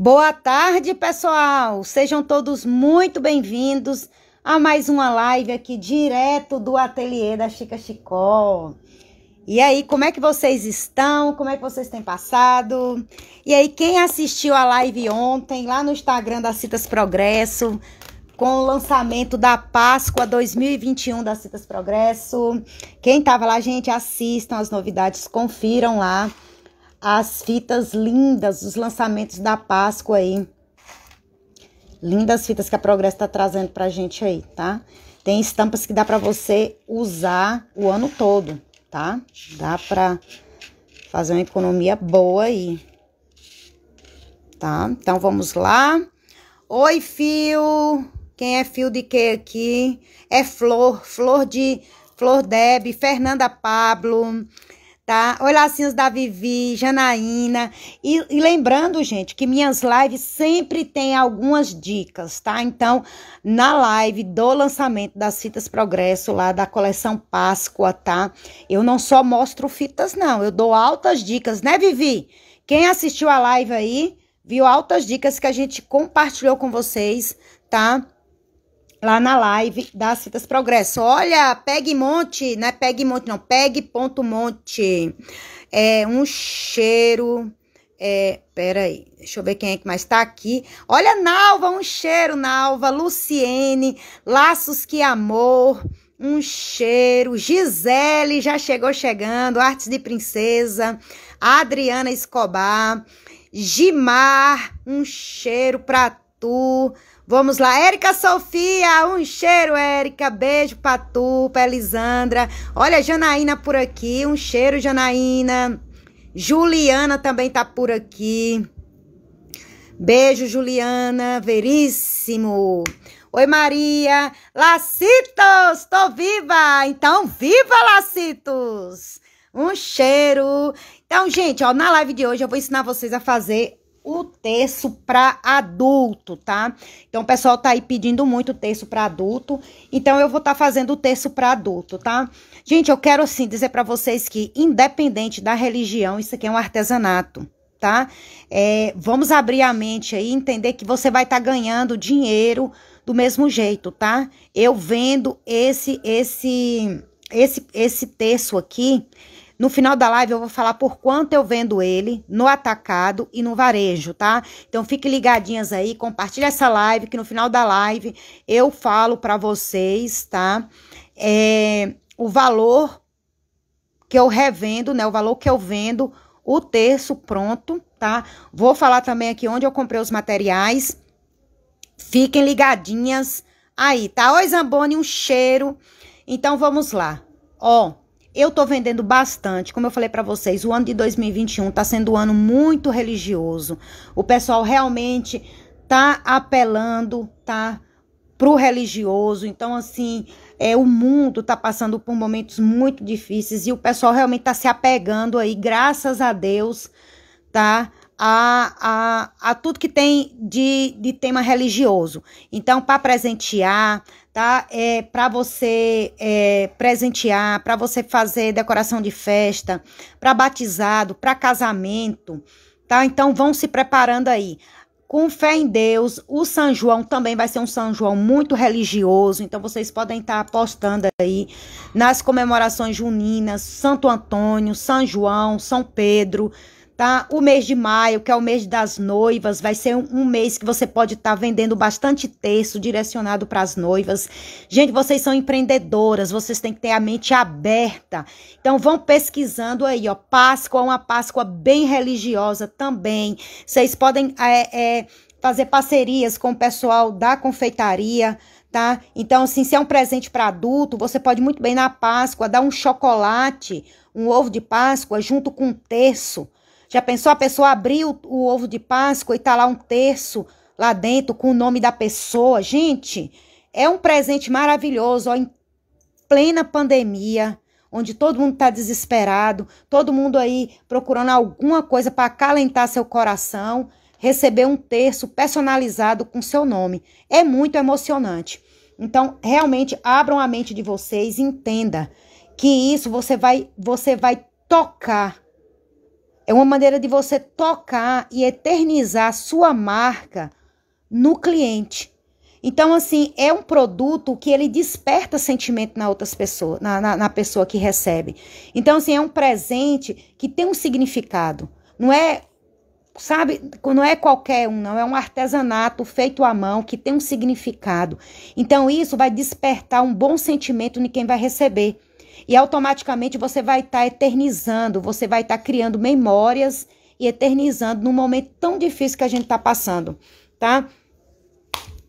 Boa tarde, pessoal! Sejam todos muito bem-vindos a mais uma live aqui direto do ateliê da Chica Chicó. E aí, como é que vocês estão? Como é que vocês têm passado? E aí, quem assistiu a live ontem lá no Instagram da Citas Progresso, com o lançamento da Páscoa 2021 da Citas Progresso. Quem estava lá, gente, assistam as novidades, confiram lá as fitas lindas, os lançamentos da Páscoa aí. Lindas fitas que a Progresso está trazendo pra gente aí, tá? Tem estampas que dá para você usar o ano todo, tá? Dá para fazer uma economia boa aí. Tá? Então vamos lá. Oi, fio. Quem é fio de quê aqui? É Flor, Flor de Flor Deb, Fernanda Pablo, tá? Assim os lacinhos da Vivi, Janaína. E, e, lembrando, gente, que minhas lives sempre tem algumas dicas, tá? Então, na live do lançamento das fitas Progresso, lá da coleção Páscoa, tá? Eu não só mostro fitas, não. Eu dou altas dicas, né, Vivi? Quem assistiu a live aí, viu altas dicas que a gente compartilhou com vocês, tá? lá na live das Fitas Progresso. Olha, Pegue Monte, não é Pegue Monte, não, Pegue Ponto Monte. É um cheiro. É, peraí, deixa eu ver quem é que mais tá aqui. Olha, Nalva, um cheiro, Nalva. Luciene, Laços que Amor, um cheiro. Gisele já chegou chegando, Artes de Princesa, Adriana Escobar, Gimar, um cheiro pra Tu. Vamos lá, Érica Sofia, um cheiro, Érica. Beijo pra tu, pra Elisandra. Olha, Janaína por aqui, um cheiro, Janaína. Juliana também tá por aqui. Beijo, Juliana, veríssimo. Oi, Maria. Lacitos, tô viva. Então, viva, Lacitos. Um cheiro. Então, gente, ó, na live de hoje eu vou ensinar vocês a fazer o terço para adulto, tá? Então o pessoal tá aí pedindo muito terço para adulto, então eu vou estar tá fazendo o terço para adulto, tá? Gente, eu quero assim dizer para vocês que independente da religião, isso aqui é um artesanato tá? É, vamos abrir a mente aí, entender que você vai estar tá ganhando dinheiro do mesmo jeito, tá? Eu vendo esse esse esse esse terço aqui, no final da live eu vou falar por quanto eu vendo ele no atacado e no varejo, tá? Então fiquem ligadinhas aí, compartilha essa live que no final da live eu falo para vocês, tá? É, o valor que eu revendo, né? O valor que eu vendo o terço pronto, tá? Vou falar também aqui onde eu comprei os materiais. Fiquem ligadinhas aí, tá? Oi, Zamboni, um cheiro. Então, vamos lá. Ó, eu tô vendendo bastante, como eu falei para vocês, o ano de 2021 tá sendo um ano muito religioso. O pessoal realmente tá apelando, tá pro religioso. Então assim, é o mundo tá passando por momentos muito difíceis e o pessoal realmente tá se apegando aí, graças a Deus, tá? a, a, a tudo que tem de, de tema religioso. Então, para presentear, tá? É, para você é, presentear, para você fazer decoração de festa, para batizado, para casamento, tá? Então, vão se preparando aí com fé em Deus. O São João também vai ser um São João muito religioso, então vocês podem estar tá apostando aí nas comemorações juninas, Santo Antônio, São João, São Pedro tá? O mês de maio, que é o mês das noivas, vai ser um, um mês que você pode estar tá vendendo bastante texto direcionado para as noivas. Gente, vocês são empreendedoras, vocês têm que ter a mente aberta. Então vão pesquisando aí, ó. Páscoa, uma Páscoa bem religiosa também. Vocês podem é, é, fazer parcerias com o pessoal da confeitaria tá? Então, assim, se é um presente para adulto, você pode muito bem na Páscoa dar um chocolate, um ovo de Páscoa junto com um terço, já pensou a pessoa abrir o, o ovo de Páscoa e tá lá um terço lá dentro com o nome da pessoa? Gente, é um presente maravilhoso, ó, em plena pandemia, onde todo mundo tá desesperado, todo mundo aí procurando alguma coisa para acalentar seu coração, receber um terço personalizado com seu nome. É muito emocionante. Então, realmente abram a mente de vocês, e entenda que isso você vai você vai tocar é uma maneira de você tocar e eternizar sua marca no cliente. Então, assim, é um produto que ele desperta sentimento na outras pessoas, na, na, na, pessoa que recebe. Então, assim, é um presente que tem um significado. Não é, sabe, não é qualquer um, não. É um artesanato feito à mão que tem um significado. Então, isso vai despertar um bom sentimento em quem vai receber. E automaticamente você vai estar tá eternizando, você vai estar tá criando memórias e eternizando num momento tão difícil que a gente está passando, tá?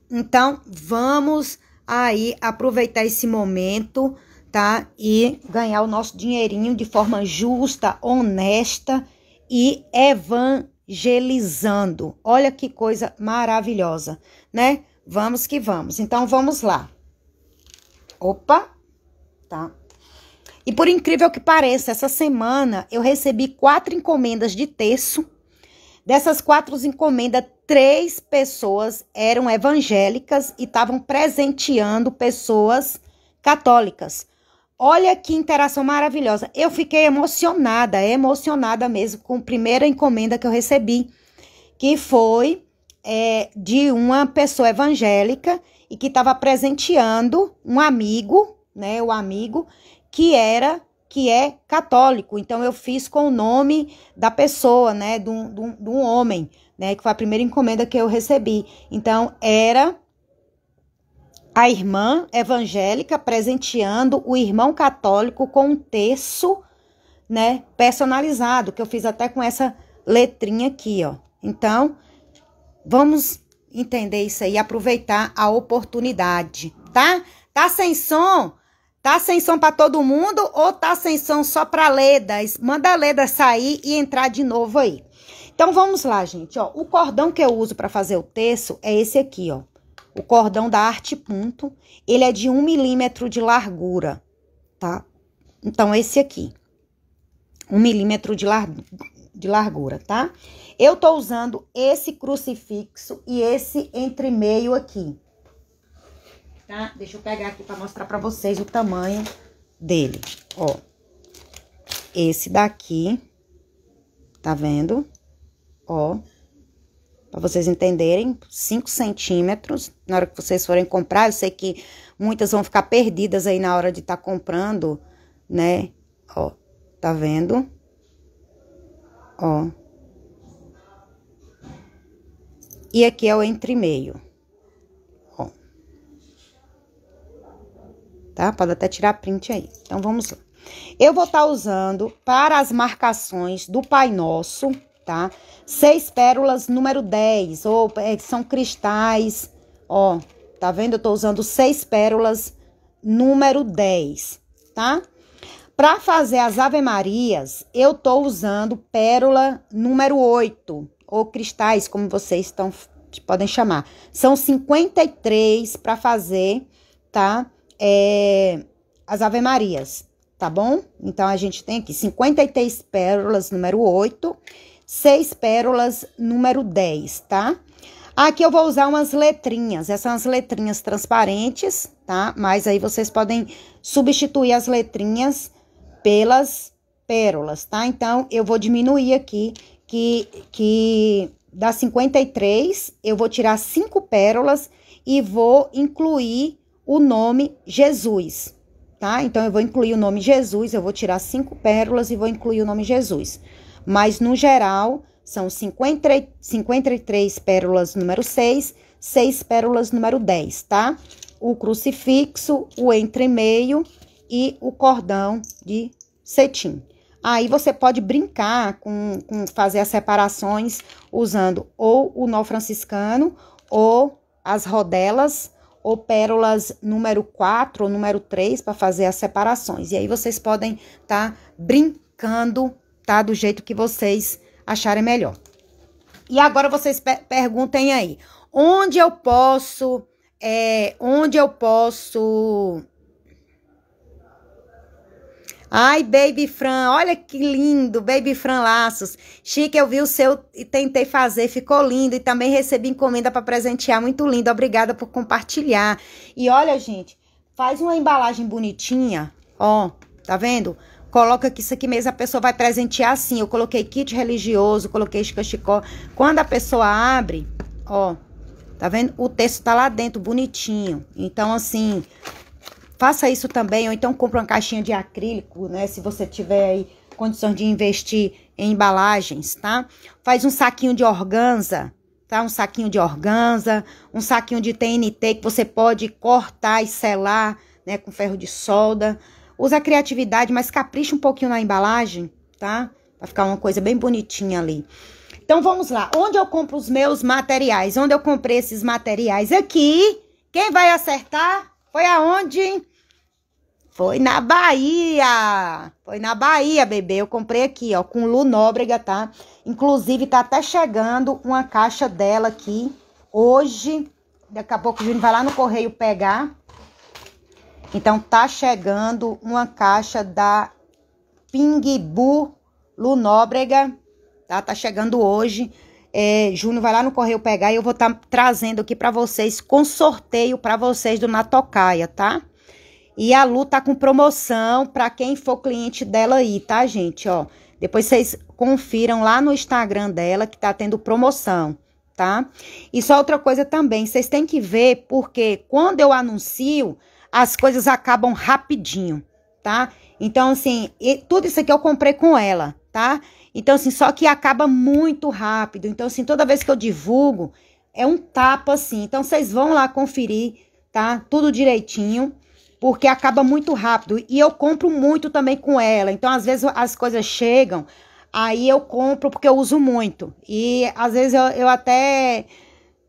Então, vamos aí aproveitar esse momento, tá? E ganhar o nosso dinheirinho de forma justa, honesta e evangelizando. Olha que coisa maravilhosa, né? Vamos que vamos. Então, vamos lá. Opa, tá? E por incrível que pareça, essa semana eu recebi quatro encomendas de terço. Dessas quatro encomendas, três pessoas eram evangélicas e estavam presenteando pessoas católicas. Olha que interação maravilhosa. Eu fiquei emocionada, emocionada mesmo com a primeira encomenda que eu recebi, que foi é, de uma pessoa evangélica e que estava presenteando um amigo, né? O amigo, que era que é católico. Então, eu fiz com o nome da pessoa, né? De um, de um, de um homem, né? Que foi a primeira encomenda que eu recebi. Então, era a irmã evangélica presenteando o irmão católico com um terço, né? Personalizado, que eu fiz até com essa letrinha aqui, ó. Então, vamos entender isso aí, aproveitar a oportunidade, tá? Tá sem som? Tá ascensão para todo mundo ou tá ascensão só para Ledas? Manda a Leda sair e entrar de novo aí. Então vamos lá, gente, ó. O cordão que eu uso para fazer o terço é esse aqui, ó. O cordão da arte ponto, ele é de um milímetro de largura, tá? Então esse aqui, um milímetro de, lar... de largura, tá? Eu tô usando esse crucifixo e esse entre meio aqui tá? Deixa eu pegar aqui para mostrar para vocês o tamanho dele, ó. Esse daqui, tá vendo? Ó, para vocês entenderem, 5 centímetros. Na hora que vocês forem comprar, eu sei que muitas vão ficar perdidas aí na hora de estar tá comprando, né? Ó, tá vendo? Ó. E aqui é o entre meio. tá? Pode até tirar print aí. Então, vamos lá. Eu vou estar tá usando para as marcações do Pai Nosso, tá? Seis pérolas número 10, ou é, são cristais, ó, tá vendo? Eu tô usando seis pérolas número 10, tá? Para fazer as Ave Marias, eu tô usando pérola número 8, ou cristais, como vocês estão podem chamar. São 53 para fazer, tá? é, as Ave Marias, tá bom? Então a gente tem aqui 53 pérolas número 8, 6 pérolas número 10, tá? Aqui eu vou usar umas letrinhas, essas são as letrinhas transparentes, tá? Mas aí vocês podem substituir as letrinhas pelas pérolas, tá? Então, eu vou diminuir aqui, que, que das 53, eu vou tirar cinco pérolas e vou incluir o nome Jesus, tá? Então eu vou incluir o nome Jesus, eu vou tirar cinco pérolas e vou incluir o nome Jesus. Mas no geral, são 53, 53 pérolas número 6, 6 pérolas número 10, tá? O crucifixo, o entremeio e o cordão de cetim. Aí você pode brincar com, com fazer as separações usando ou o nó franciscano ou as rodelas ou pérolas número 4 ou número 3 para fazer as separações. E aí vocês podem estar tá brincando, tá? Do jeito que vocês acharem melhor. E agora vocês per perguntem aí, onde eu posso, é, onde eu posso Ai, Baby Fran, olha que lindo, Baby Fran Laços. Chique, eu vi o seu e tentei fazer, ficou lindo. E também recebi encomenda para presentear, muito lindo. Obrigada por compartilhar. E olha, gente, faz uma embalagem bonitinha, ó, tá vendo? Coloca que isso aqui mesmo a pessoa vai presentear assim. Eu coloquei kit religioso, coloquei chicachicó. Quando a pessoa abre, ó, tá vendo? O texto tá lá dentro, bonitinho. Então, assim, Faça isso também, ou então compre uma caixinha de acrílico, né? Se você tiver aí condições de investir em embalagens, tá? Faz um saquinho de organza, tá? Um saquinho de organza, um saquinho de TNT que você pode cortar e selar, né? Com ferro de solda. Usa a criatividade, mas capricha um pouquinho na embalagem, tá? Pra ficar uma coisa bem bonitinha ali. Então vamos lá. Onde eu compro os meus materiais? Onde eu comprei esses materiais? Aqui. Quem vai acertar? Foi aonde? Foi na Bahia. Foi na Bahia, bebê. Eu comprei aqui, ó, com Lu Nóbrega, tá? Inclusive, tá até chegando uma caixa dela aqui hoje. Daqui a pouco o Júnior vai lá no correio pegar. Então, tá chegando uma caixa da Pingbu Lu Nóbrega, tá? Tá chegando hoje. É, Júnior vai lá no correio pegar e eu vou estar tá trazendo aqui para vocês com sorteio para vocês do Natocaia, tá? E a Lu tá com promoção para quem for cliente dela aí, tá, gente? Ó, depois vocês confiram lá no Instagram dela que tá tendo promoção, tá? E só outra coisa também, vocês têm que ver porque quando eu anuncio, as coisas acabam rapidinho, tá? Então, assim, tudo isso aqui eu comprei com ela, tá? Então, assim, só que acaba muito rápido. Então, assim, toda vez que eu divulgo, é um tapa, assim. Então, vocês vão lá conferir, tá? Tudo direitinho porque acaba muito rápido. E eu compro muito também com ela. Então, às vezes as coisas chegam, aí eu compro porque eu uso muito. E às vezes eu, eu até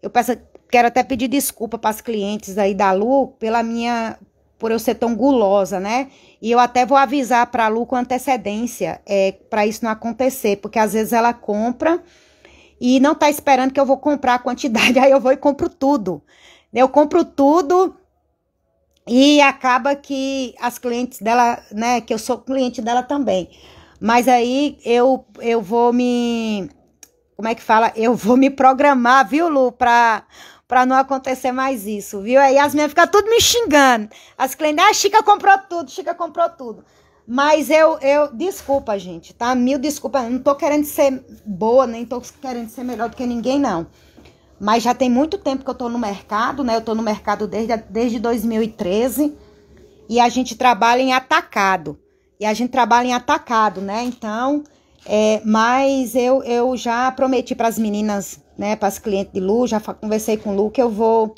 eu peço, quero até pedir desculpa para as clientes aí da Lu pela minha por eu ser tão gulosa, né? E eu até vou avisar para a Lu com antecedência, é, para isso não acontecer, porque às vezes ela compra e não tá esperando que eu vou comprar a quantidade, aí eu vou e compro tudo. Eu compro tudo e acaba que as clientes dela, né, que eu sou cliente dela também. Mas aí eu, eu vou me. Como é que fala? Eu vou me programar, viu, Lu, pra, para não acontecer mais isso, viu? Aí as minhas ficam tudo me xingando. As clientes, ah, Chica comprou tudo, Chica comprou tudo. Mas eu, eu, desculpa, gente, tá? Mil desculpas. Não tô querendo ser boa, nem tô querendo ser melhor do que ninguém, não mas já tem muito tempo que eu estou no mercado, né? Eu estou no mercado desde, desde 2013 e a gente trabalha em atacado. E a gente trabalha em atacado, né? Então, é, mas eu, eu já prometi para as meninas, né? Para as clientes de Lu, já conversei com o Lu que eu vou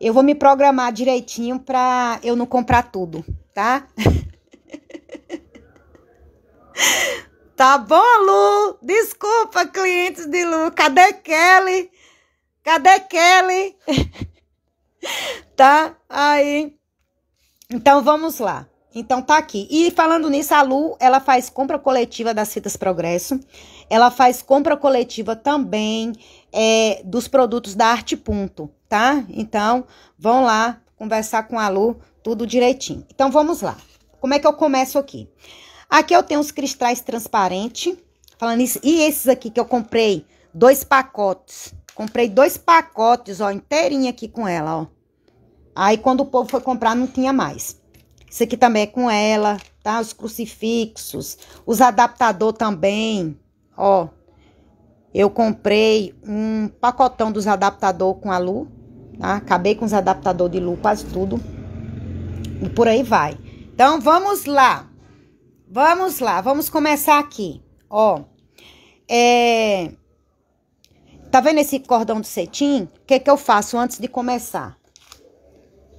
eu vou me programar direitinho para eu não comprar tudo, tá? tá bom, Lu? Desculpa, clientes de Lu. Cadê Kelly? Cadê Kelly? tá? Aí. Então vamos lá. Então tá aqui. E falando nisso, a Lu, ela faz compra coletiva das fitas Progresso. Ela faz compra coletiva também é, dos produtos da Arte Ponto, tá? Então, vão lá conversar com a Lu, tudo direitinho. Então vamos lá. Como é que eu começo aqui? Aqui eu tenho os cristais transparentes. Falando isso, e esses aqui que eu comprei, dois pacotes Comprei dois pacotes, ó, inteirinho aqui com ela, ó. Aí, quando o povo foi comprar, não tinha mais. Isso aqui também é com ela, tá? Os crucifixos, os adaptador também, ó. Eu comprei um pacotão dos adaptador com a Lu, tá? Acabei com os adaptador de Lu, quase tudo. E por aí vai. Então, vamos lá. Vamos lá, vamos começar aqui, ó. É... Tá vendo esse cordão de cetim? O que, que eu faço antes de começar?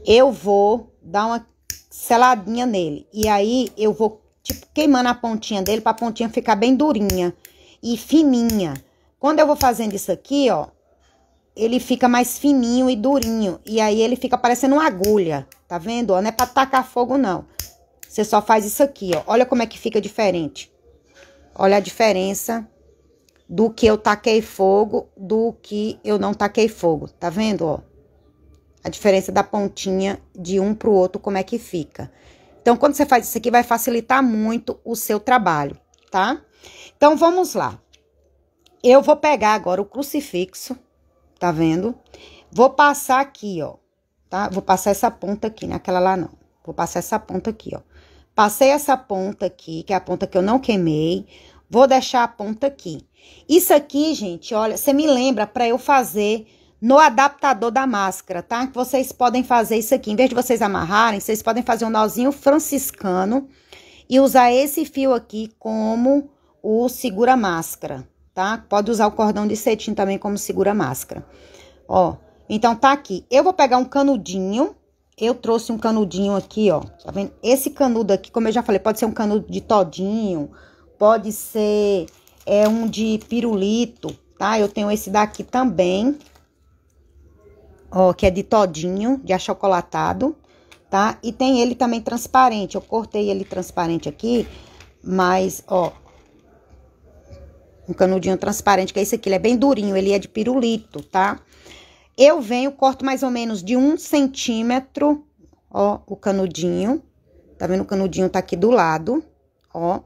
Eu vou dar uma seladinha nele. E aí, eu vou, tipo, queimando a pontinha dele pra pontinha ficar bem durinha e fininha. Quando eu vou fazendo isso aqui, ó, ele fica mais fininho e durinho. E aí, ele fica parecendo uma agulha, tá vendo? não é pra tacar fogo, não. Você só faz isso aqui, ó. Olha como é que fica diferente. Olha a diferença do que eu taquei fogo, do que eu não taquei fogo. Tá vendo, ó? A diferença da pontinha de um pro outro, como é que fica. Então, quando você faz isso aqui, vai facilitar muito o seu trabalho, tá? Então, vamos lá. Eu vou pegar agora o crucifixo, tá vendo? Vou passar aqui, ó, tá? Vou passar essa ponta aqui, não é aquela lá não. Vou passar essa ponta aqui, ó. Passei essa ponta aqui, que é a ponta que eu não queimei. Vou deixar a ponta aqui. Isso aqui, gente, olha, você me lembra para eu fazer no adaptador da máscara, tá? Que vocês podem fazer isso aqui. Em vez de vocês amarrarem, vocês podem fazer um nozinho franciscano e usar esse fio aqui como o segura-máscara, tá? Pode usar o cordão de cetim também como segura-máscara. Ó, então tá aqui. Eu vou pegar um canudinho. Eu trouxe um canudinho aqui, ó. Tá vendo? Esse canudo aqui, como eu já falei, pode ser um canudo de todinho pode ser é um de pirulito, tá? Eu tenho esse daqui também, ó, que é de todinho, de achocolatado, tá? E tem ele também transparente, eu cortei ele transparente aqui, mas, ó, um canudinho transparente, que é esse aqui, ele é bem durinho, ele é de pirulito, tá? Eu venho, corto mais ou menos de um centímetro, ó, o canudinho, tá vendo? O canudinho tá aqui do lado, ó.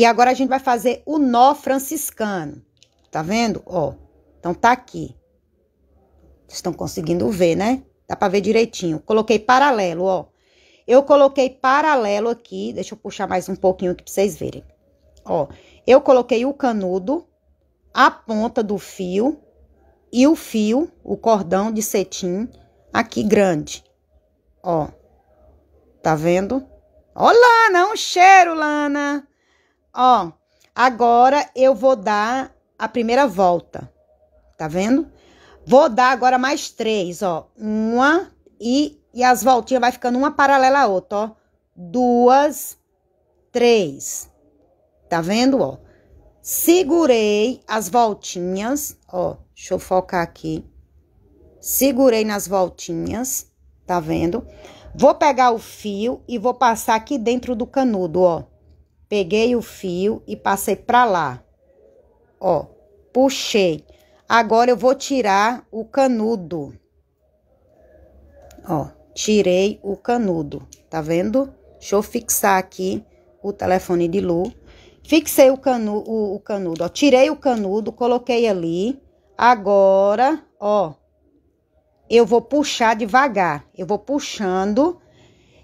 E agora a gente vai fazer o nó franciscano. Tá vendo? Ó, então tá aqui. Vocês estão conseguindo ver, né? Dá pra ver direitinho. Coloquei paralelo, ó. Eu coloquei paralelo aqui. Deixa eu puxar mais um pouquinho aqui pra vocês verem. Ó, eu coloquei o canudo, a ponta do fio e o fio, o cordão de cetim, aqui grande. Ó, tá vendo? Ó, Lana, um cheiro, Lana! Ó, agora eu vou dar a primeira volta. Tá vendo? Vou dar agora mais três, ó. Uma e, e as voltinhas vai ficando uma paralela à outra, ó. Duas, três. Tá vendo, ó? Segurei as voltinhas, ó. Deixa eu focar aqui. Segurei nas voltinhas, tá vendo? Vou pegar o fio e vou passar aqui dentro do canudo, ó. Peguei o fio e passei para lá. Ó, puxei. Agora eu vou tirar o canudo. Ó, tirei o canudo. Tá vendo? Deixa eu fixar aqui o telefone de Lu. Fixei o, canu, o, o canudo, ó. Tirei o canudo, coloquei ali. Agora, ó, eu vou puxar devagar. Eu vou puxando.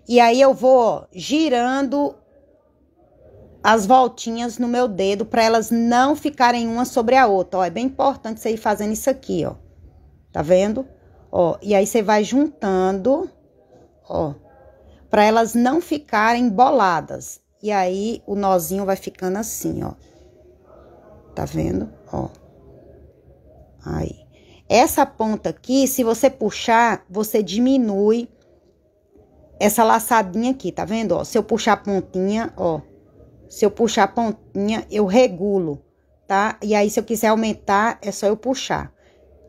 E aí eu vou ó, girando as voltinhas no meu dedo para elas não ficarem uma sobre a outra. Ó, é bem importante você ir fazendo isso aqui, ó. Tá vendo? Ó, e aí você vai juntando, ó, para elas não ficarem boladas. E aí o nozinho vai ficando assim, ó. Tá vendo? Ó. Aí. Essa ponta aqui, se você puxar, você diminui essa laçadinha aqui, tá vendo? Ó, se eu puxar a pontinha, ó, se eu puxar a pontinha, eu regulo, tá? E aí, se eu quiser aumentar, é só eu puxar,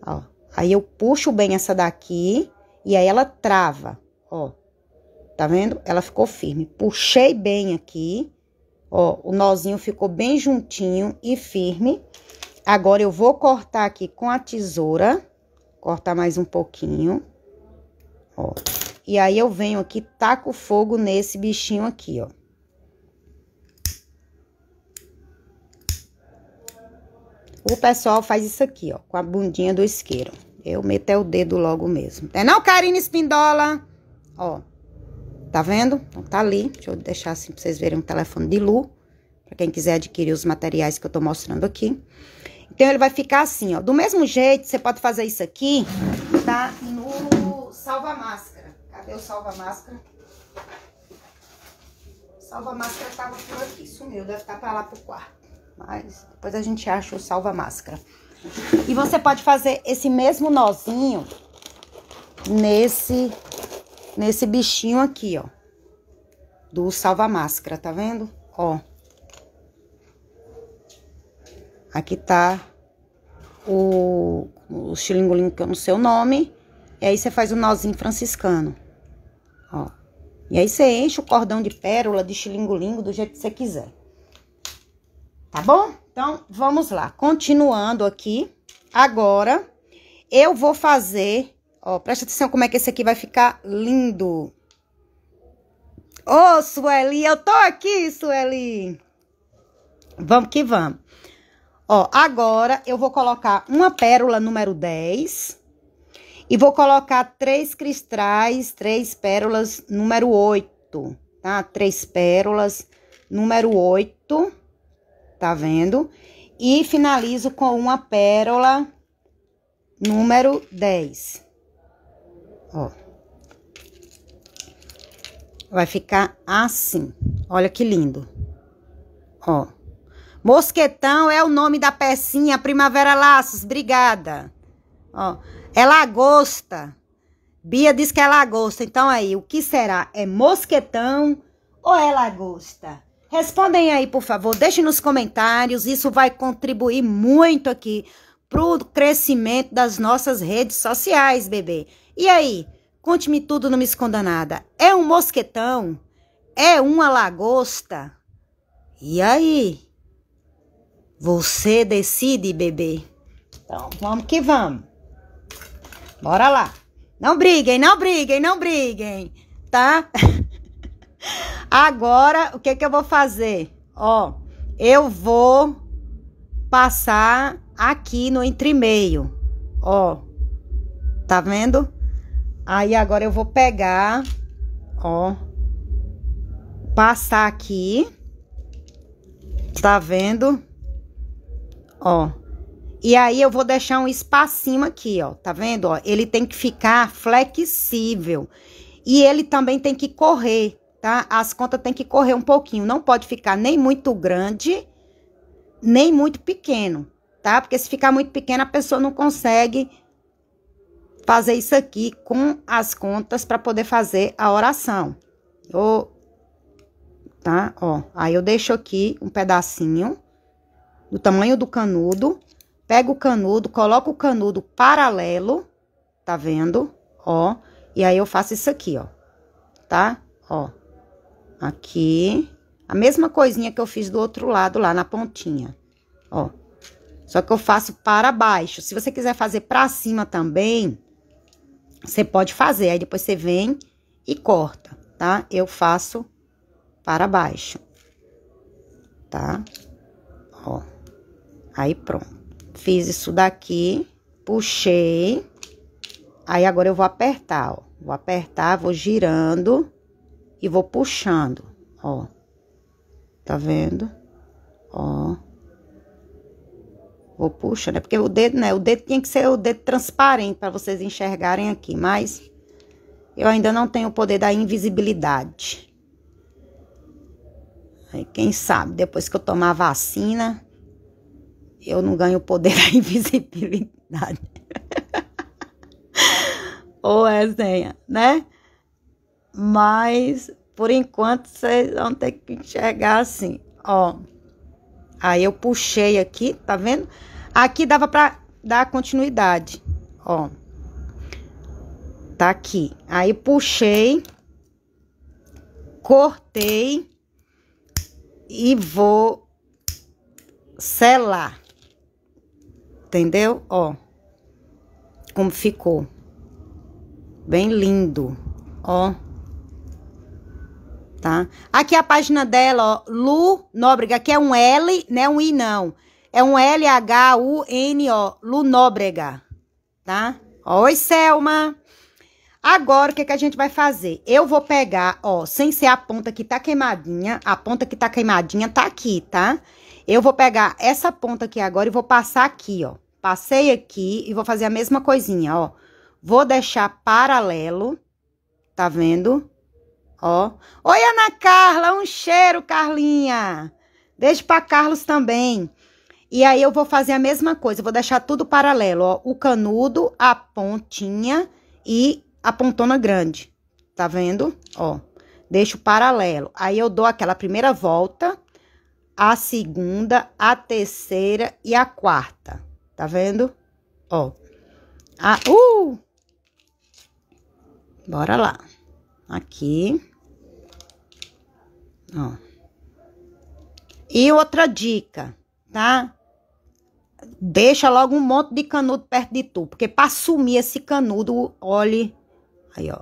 ó. Aí eu puxo bem essa daqui e aí ela trava, ó. Tá vendo? Ela ficou firme. Puxei bem aqui, ó. O nozinho ficou bem juntinho e firme. Agora eu vou cortar aqui com a tesoura, cortar mais um pouquinho, ó. E aí eu venho aqui, taco fogo nesse bichinho aqui, ó. O pessoal faz isso aqui, ó, com a bundinha do isqueiro. Eu meto é o dedo logo mesmo. É não, Karine Espindola? Ó, tá vendo? Então tá ali. Deixa eu deixar assim pra vocês verem o telefone de Lu. Pra quem quiser adquirir os materiais que eu tô mostrando aqui. Então, ele vai ficar assim, ó. Do mesmo jeito, você pode fazer isso aqui, tá? No salva-máscara. Cadê o salva-máscara? Salva-máscara tava por aqui, sumiu. Deve estar tá pra lá pro quarto. Mas depois a gente acha o salva-máscara. E você pode fazer esse mesmo nozinho nesse, nesse bichinho aqui, ó. Do salva-máscara, tá vendo? Ó. Aqui tá o, o xilingolinho que eu não sei o nome. E aí você faz o nozinho franciscano. Ó. E aí você enche o cordão de pérola, de xilingolingo, do jeito que você quiser tá bom? Então, vamos lá. Continuando aqui, agora, eu vou fazer... Ó, presta atenção como é que esse aqui vai ficar lindo. Ô, Sueli, eu tô aqui, Sueli! Vamos que vamos. Ó, agora eu vou colocar uma pérola número 10. E vou colocar três cristais, três pérolas número 8, tá? Três pérolas número 8 tá vendo? E finalizo com uma pérola número 10. Ó. Vai ficar assim. Olha que lindo. Ó. Mosquetão é o nome da pecinha Primavera Laços. Obrigada. Ó. É lagosta. Bia diz que é lagosta. Então aí, o que será? É mosquetão ou é lagosta? Respondem aí, por favor, deixem nos comentários, isso vai contribuir muito aqui para o crescimento das nossas redes sociais, bebê. E aí, conte-me tudo, não me esconda nada. É um mosquetão? É uma lagosta? E aí? Você decide, bebê. Então, vamos que vamos. Bora lá. Não briguem, não briguem, não briguem, tá? Agora, o que que eu vou fazer? Ó, eu vou passar aqui no entre meio, ó. Tá vendo? Aí agora eu vou pegar, ó, passar aqui. Tá vendo? Ó. E aí eu vou deixar um espacinho aqui, ó, tá vendo, ó? Ele tem que ficar flexível. E ele também tem que correr tá? As contas tem que correr um pouquinho, não pode ficar nem muito grande, nem muito pequeno, tá? Porque se ficar muito pequeno, a pessoa não consegue fazer isso aqui com as contas para poder fazer a oração. Ou tá? Ó, aí eu deixo aqui um pedacinho do tamanho do canudo, pego o canudo, coloco o canudo paralelo, tá vendo? Ó, e aí eu faço isso aqui, ó. Tá? Ó. Aqui. A mesma coisinha que eu fiz do outro lado, lá na pontinha. Ó. Só que eu faço para baixo. Se você quiser fazer para cima também, você pode fazer. Aí depois você vem e corta, tá? Eu faço para baixo. Tá? Ó. Aí pronto. Fiz isso daqui, puxei. Aí agora eu vou apertar, ó. Vou apertar, vou girando e vou puxando, ó. Tá vendo? Ó. Vou puxando, é porque o dedo, né? O dedo tinha que ser o dedo transparente para vocês enxergarem aqui, mas eu ainda não tenho o poder da invisibilidade. Aí, quem sabe, depois que eu tomar a vacina, eu não ganho o poder da invisibilidade. Ô, resenha, né? Mas por enquanto vocês vão ter que enxergar assim, ó. Aí eu puxei aqui, tá vendo? Aqui dava pra dar continuidade, ó. Tá aqui. Aí puxei, cortei e vou selar. Entendeu? Ó. Como ficou. Bem lindo, ó tá? Aqui a página dela, ó, Lu Nóbrega, que é um L, né? Um I não. É um L-H-U-N-O, Lu Nóbrega, tá? Oi, Selma! Agora, o que, é que a gente vai fazer? Eu vou pegar, ó, sem ser a ponta que tá queimadinha, a ponta que tá queimadinha tá aqui, tá? Eu vou pegar essa ponta aqui agora e vou passar aqui, ó. Passei aqui e vou fazer a mesma coisinha, ó. Vou deixar paralelo, tá vendo? Ó. Oi, Ana Carla, um cheiro, Carlinha. Deixa para Carlos também. E aí eu vou fazer a mesma coisa, eu vou deixar tudo paralelo, ó, o canudo, a pontinha e a pontona grande. Tá vendo? Ó. Deixo paralelo. Aí eu dou aquela primeira volta, a segunda, a terceira e a quarta. Tá vendo? Ó. Ah, uh! Bora lá. Aqui. Ó. E outra dica, tá? Deixa logo um monte de canudo perto de tu, porque para sumir esse canudo, olhe. Aí, ó.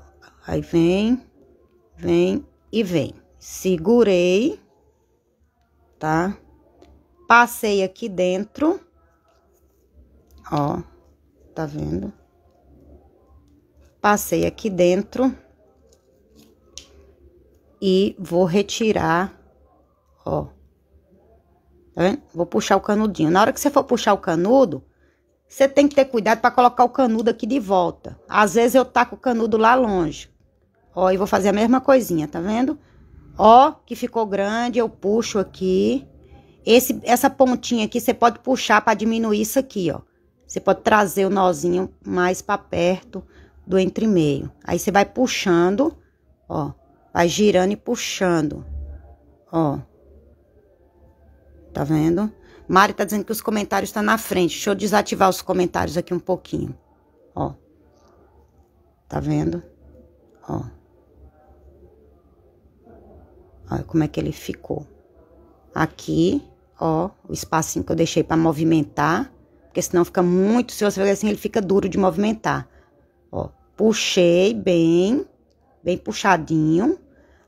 Aí vem, vem e vem. Segurei, tá? Passei aqui dentro. Ó, tá vendo? Passei aqui dentro e vou retirar, ó. Tá vendo? Vou puxar o canudinho. Na hora que você for puxar o canudo, você tem que ter cuidado para colocar o canudo aqui de volta. Às vezes eu taco o canudo lá longe. Ó, e vou fazer a mesma coisinha, tá vendo? Ó, que ficou grande, eu puxo aqui. Esse, essa pontinha aqui você pode puxar para diminuir isso aqui, ó. Você pode trazer o nozinho mais para perto do entremeio. Aí você vai puxando, ó. Vai girando e puxando. Ó. Tá vendo? Mari tá dizendo que os comentários estão tá na frente. Deixa eu desativar os comentários aqui um pouquinho. Ó. Tá vendo? Ó. Olha como é que ele ficou. Aqui, ó, o espacinho que eu deixei para movimentar, porque senão fica muito, se você fizer assim, ele fica duro de movimentar. Ó, puxei bem, bem puxadinho.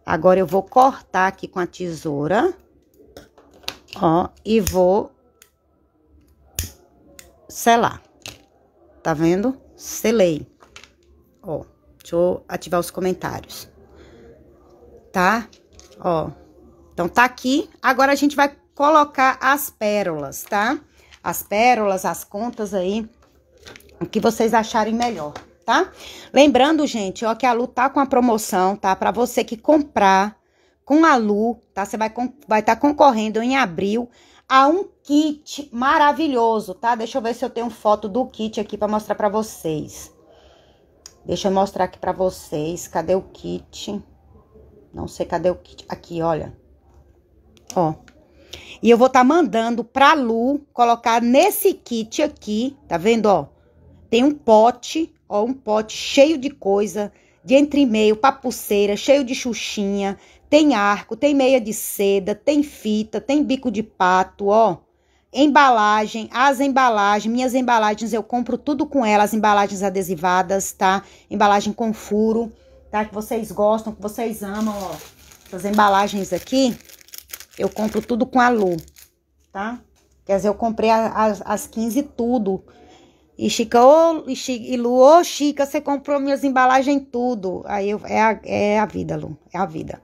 Agora, eu vou cortar aqui com a tesoura, ó, e vou selar. Tá vendo? Selei. Ó, deixa eu ativar os comentários. Tá? Ó, então tá aqui. Agora, a gente vai colocar as pérolas, tá? As pérolas, as contas aí, o que vocês acharem melhor tá? Lembrando, gente, ó, que a Lu tá com a promoção, tá? Para você que comprar com a Lu, tá? Você vai vai estar tá concorrendo em abril a um kit maravilhoso, tá? Deixa eu ver se eu tenho foto do kit aqui para mostrar para vocês. Deixa eu mostrar aqui para vocês. Cadê o kit? Não sei cadê o kit. Aqui, olha. Ó. E eu vou estar tá mandando pra Lu colocar nesse kit aqui, tá vendo, ó? tem um pote, ó, um pote cheio de coisa, de entre meio, papuceira, cheio de xuxinha, tem arco, tem meia de seda, tem fita, tem bico de pato, ó. Embalagem, as embalagens, minhas embalagens eu compro tudo com elas, embalagens adesivadas, tá? Embalagem com furo, tá? Que vocês gostam, que vocês amam, ó. Essas embalagens aqui, eu compro tudo com alu, tá? Quer dizer, eu comprei as, as 15 tudo. E, Chica, oh, e, Chica, e Lu, ô oh, Chica, você comprou minhas embalagens tudo. Aí eu, é, a, é a vida, Lu, é a vida.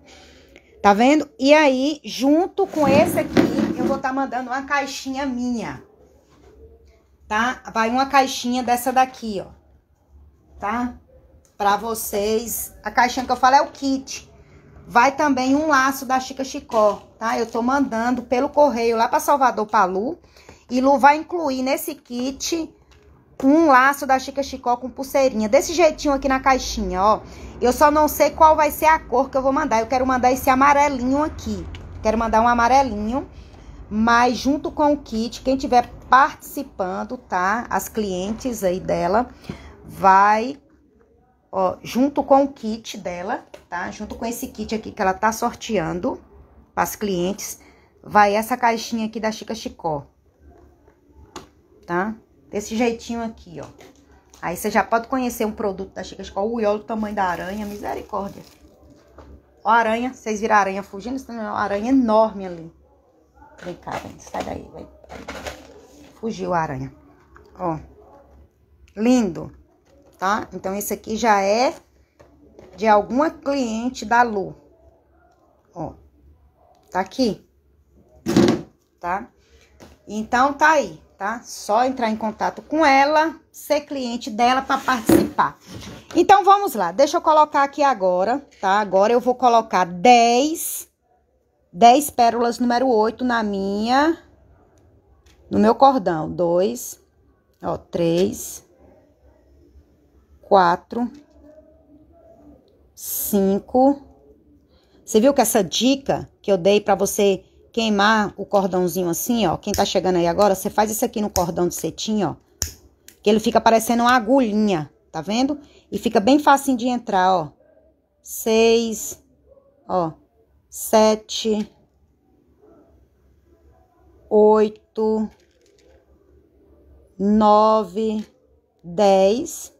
Tá vendo? E aí, junto com esse aqui, eu vou estar tá mandando uma caixinha minha. Tá? Vai uma caixinha dessa daqui, ó. Tá? Pra vocês. A caixinha que eu falo é o kit. Vai também um laço da Chica Chicó, tá? Eu tô mandando pelo correio lá pra Salvador, pra Lu. E Lu vai incluir nesse kit um laço da Chica Chicó com pulseirinha. Desse jeitinho aqui na caixinha, ó. Eu só não sei qual vai ser a cor que eu vou mandar. Eu quero mandar esse amarelinho aqui. Quero mandar um amarelinho. Mas junto com o kit, quem tiver participando, tá? As clientes aí dela, vai... Ó, junto com o kit dela, tá? Junto com esse kit aqui que ela tá sorteando as clientes, vai essa caixinha aqui da Chica Chicó, tá? Desse jeitinho aqui, ó. Aí você já pode conhecer um produto da Chica Escola. Ui, olha o tamanho da aranha, misericórdia. Ó a aranha, vocês viram a aranha fugindo? Isso é uma aranha enorme ali. Vem cá, vem, sai daí, vai. Fugiu a aranha. Ó. Lindo, tá? Então esse aqui já é de alguma cliente da Lu. Ó. Tá aqui. Tá? Então tá aí tá? Só entrar em contato com ela, ser cliente dela para participar. Então vamos lá, deixa eu colocar aqui agora, tá? Agora eu vou colocar 10 10 pérolas número 8 na minha no meu cordão. 2 ó, 3 4 5 Você viu que essa dica que eu dei para você queimar o cordãozinho assim, ó. Quem tá chegando aí agora, você faz isso aqui no cordão de cetim, ó. Que ele fica parecendo uma agulhinha, tá vendo? E fica bem fácil de entrar, ó. Seis, ó. Sete. Oito. Nove. Dez.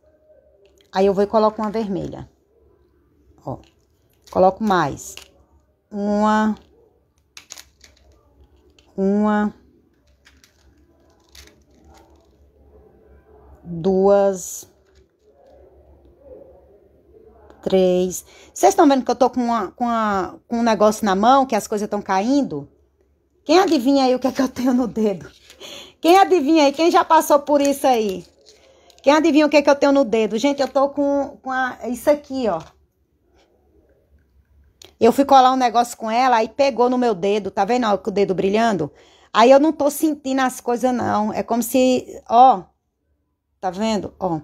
Aí eu vou e coloco uma vermelha. Ó. Coloco mais. Uma uma, duas, três. Vocês estão vendo que eu tô com, uma, com, uma, com um negócio na mão, que as coisas estão caindo? Quem adivinha aí o que é que eu tenho no dedo? Quem adivinha aí? Quem já passou por isso aí? Quem adivinha o que é que eu tenho no dedo? Gente, eu tô com, com a, isso aqui, ó. Eu fui colar um negócio com ela, aí pegou no meu dedo, tá vendo ó, o dedo brilhando? Aí eu não tô sentindo as coisas, não. É como se, ó, tá vendo? Ó.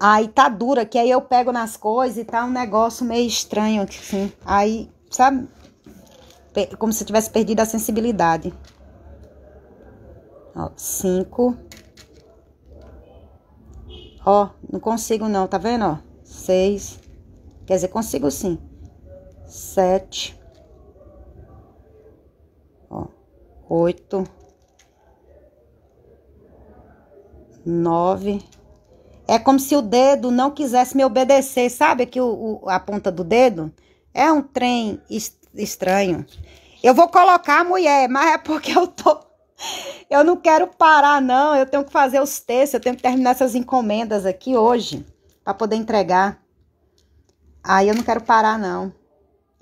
Aí tá dura, que aí eu pego nas coisas e tá um negócio meio estranho, assim. Aí, sabe? Como se eu tivesse perdido a sensibilidade. Ó, cinco. Ó, não consigo não, tá vendo, ó? Seis. Quer dizer, consigo sim. Sete. Ó, oito. Nove. É como se o dedo não quisesse me obedecer. Sabe que o, o, a ponta do dedo? É um trem est estranho. Eu vou colocar mulher, mas é porque eu tô. Eu não quero parar, não. Eu tenho que fazer os textos, eu tenho que terminar essas encomendas aqui hoje para poder entregar. Aí eu não quero parar, não.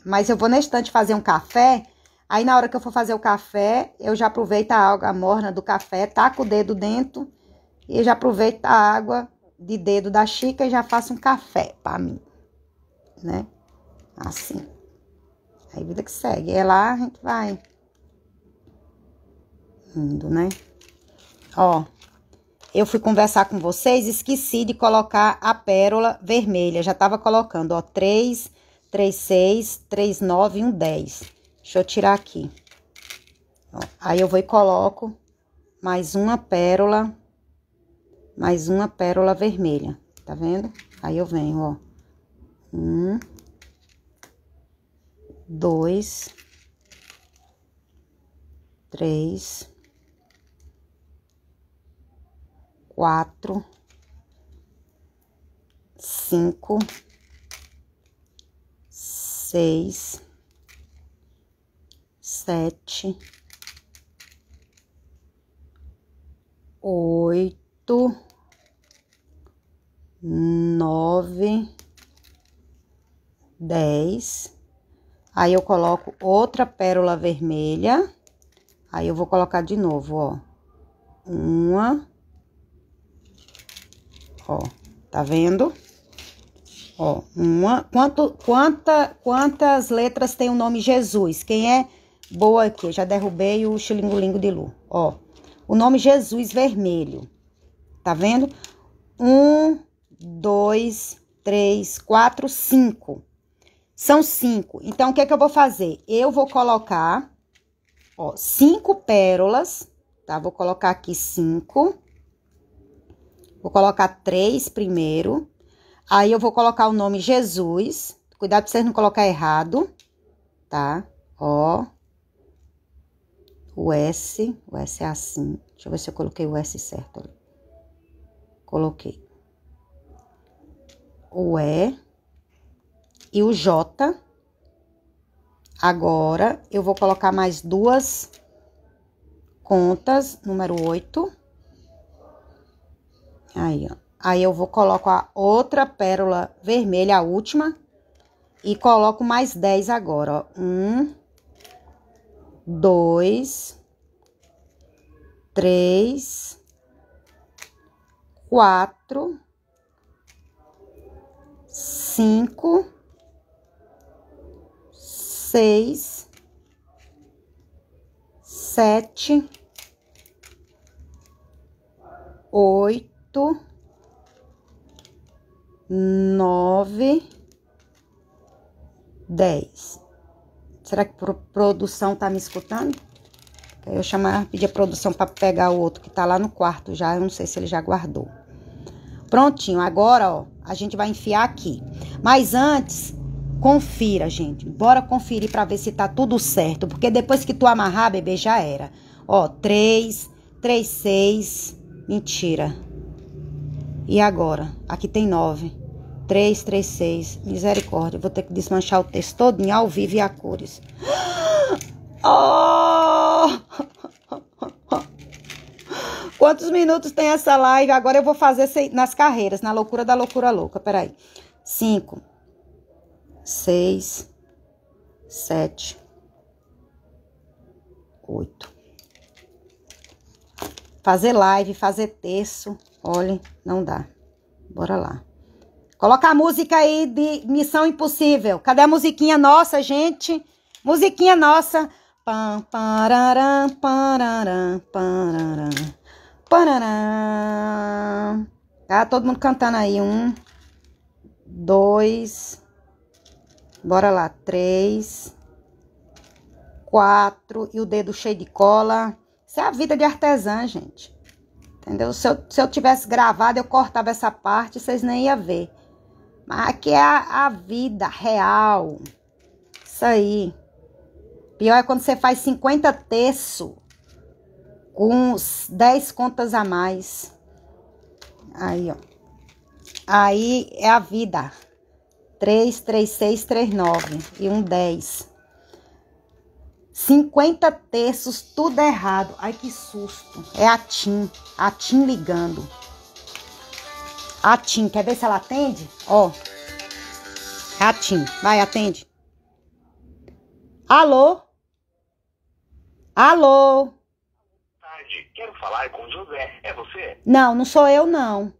Mas eu vou na estante fazer um café. Aí na hora que eu for fazer o café, eu já aproveito a água morna do café, taco o dedo dentro e já aproveito a água de dedo da xícara e já faço um café para mim, né? Assim. Aí vida que segue. É lá a gente vai indo, né? Ó eu fui conversar com vocês, esqueci de colocar a pérola vermelha. Já tava colocando, ó, 3, 3, 6, 3, 9, 1, 10. Deixa eu tirar aqui. Ó, aí eu vou e coloco mais uma pérola, mais uma pérola vermelha, tá vendo? Aí eu venho, ó. Um, dois, três, quatro, cinco, seis, sete, oito, nove, dez. Aí eu coloco outra pérola vermelha. Aí eu vou colocar de novo, ó. Uma, Ó, tá vendo? Ó, uma, quanto, quanta, quantas letras tem o nome Jesus? Quem é boa aqui? Eu já derrubei o xilingolingo de Lu. Ó, o nome Jesus vermelho. Tá vendo? Um, dois, três, quatro, cinco. São cinco. Então, o que é que eu vou fazer? Eu vou colocar, ó, cinco pérolas, tá? Vou colocar aqui cinco. Vou colocar três primeiro. Aí eu vou colocar o nome Jesus. Cuidado pra vocês não colocar errado, tá? Ó. O S. O S é assim. Deixa eu ver se eu coloquei o S certo ali. Coloquei. O E. E o J. Agora, eu vou colocar mais duas contas, número 8 Aí, ó. Aí eu vou coloco a outra pérola vermelha, a última, e coloco mais 10 agora, ó. Um, dois, três, quatro, cinco, seis, sete, oito oito, nove, dez. Será que a produção tá me escutando? Eu chamar, pedi a produção para pegar o outro que tá lá no quarto já. Eu não sei se ele já guardou. Prontinho, agora, ó, a gente vai enfiar aqui. Mas antes, confira, gente. Bora conferir para ver se tá tudo certo. Porque depois que tu amarrar, bebê, já era. Ó, três, três, seis. Mentira. E agora? Aqui tem nove. três, três, seis. Misericórdia. Vou ter que desmanchar o texto todinho ao vivo e a cores. Oh! Quantos minutos tem essa live? Agora eu vou fazer nas carreiras, na loucura da loucura louca. Peraí. Cinco. Seis. Sete. Oito. Fazer live, fazer terço. Olha, não dá. Bora lá. Coloca a música aí de Missão Impossível. Cadê a musiquinha nossa, gente? Musiquinha nossa. Pam, pararam, pararam, pararam, pararam. Tá todo mundo cantando aí. Um, dois, bora lá, três, quatro. E o dedo cheio de cola. Isso é a vida de artesã, gente. Entendeu? Se eu, se eu tivesse gravado, eu cortava essa parte e vocês nem iam ver. Mas aqui é a, a vida real. Isso aí. Pior é quando você faz 50 terço com 10 contas a mais. Aí, ó. Aí é a vida. 3, 3, 6, 3, 9 e um 10. 50 terços, tudo errado. Ai, que susto. É a Tim. A Tim ligando. A Tim. Quer ver se ela atende? Ó. É a Tim. Vai, atende. Alô? Alô? Tarde. Quero falar com o José. É você? Não, não sou eu, não.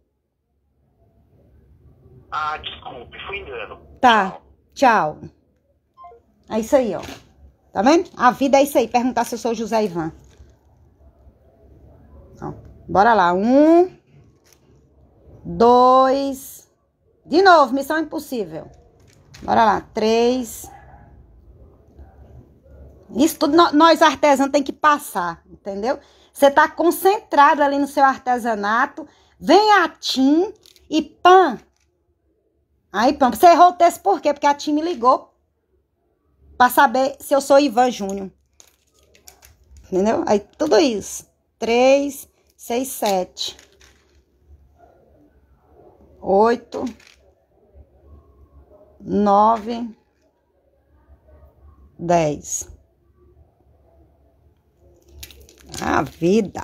Ah, desculpe. Fui engano. Tá. Tchau. É isso aí, ó. Tá vendo? A vida é isso aí. Perguntar se eu sou José Ivan. Ó, bora lá. Um. Dois. De novo, missão impossível. Bora lá. Três. Isso tudo nós artesãos tem que passar, entendeu? Você tá concentrado ali no seu artesanato. Vem a TIM e PAN. Aí, PAN. Você errou o texto por quê? Porque a TIM me ligou para saber se eu sou Ivan Júnior. Entendeu? Aí tudo isso. 3, 6, 7. 8. 9. 10. A vida.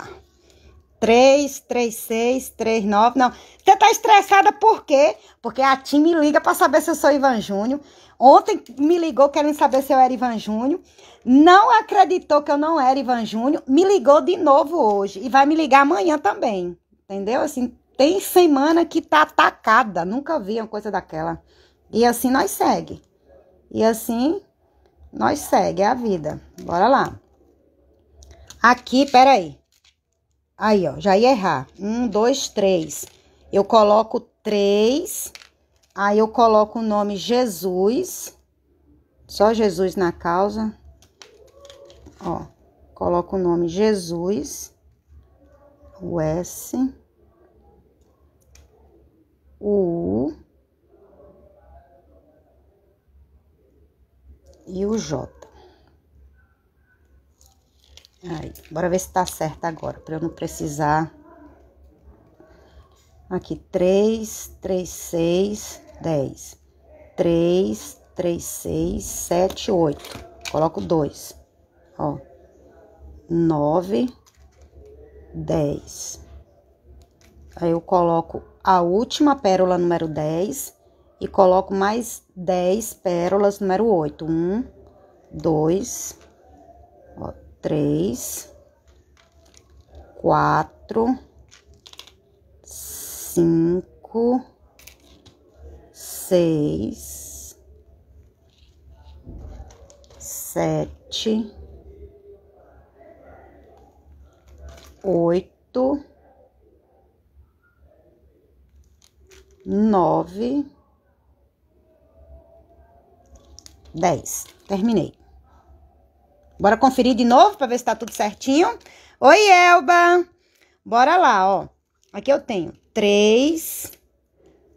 3, 3, 6, 3, 9. Não. Você tá estressada por quê? Porque a time liga para saber se eu sou Ivan Júnior. Ontem me ligou querendo saber se eu era Ivan Júnior. Não acreditou que eu não era Ivan Júnior. Me ligou de novo hoje. E vai me ligar amanhã também. Entendeu? Assim, tem semana que tá atacada. Nunca vi uma coisa daquela. E assim nós segue. E assim nós segue. É a vida. Bora lá. Aqui, peraí. Aí, ó. Já ia errar. Um, dois, três. Eu coloco três Aí eu coloco o nome Jesus, só Jesus na causa. Ó, coloco o nome Jesus, o S, o U e o J. Aí, bora ver se tá certo agora, para eu não precisar. Aqui, três, três, seis. 10, 3, 3, 6, 7, 8. Coloco 2, ó. 9, 10. Aí eu coloco a última pérola número 10 e coloco mais 10 pérolas número 8. 1, 2, três 3, 4, 5, seis, sete, oito, nove, dez. Terminei. Bora conferir de novo para ver se tá tudo certinho. Oi, Elba! Bora lá, ó. Aqui eu tenho três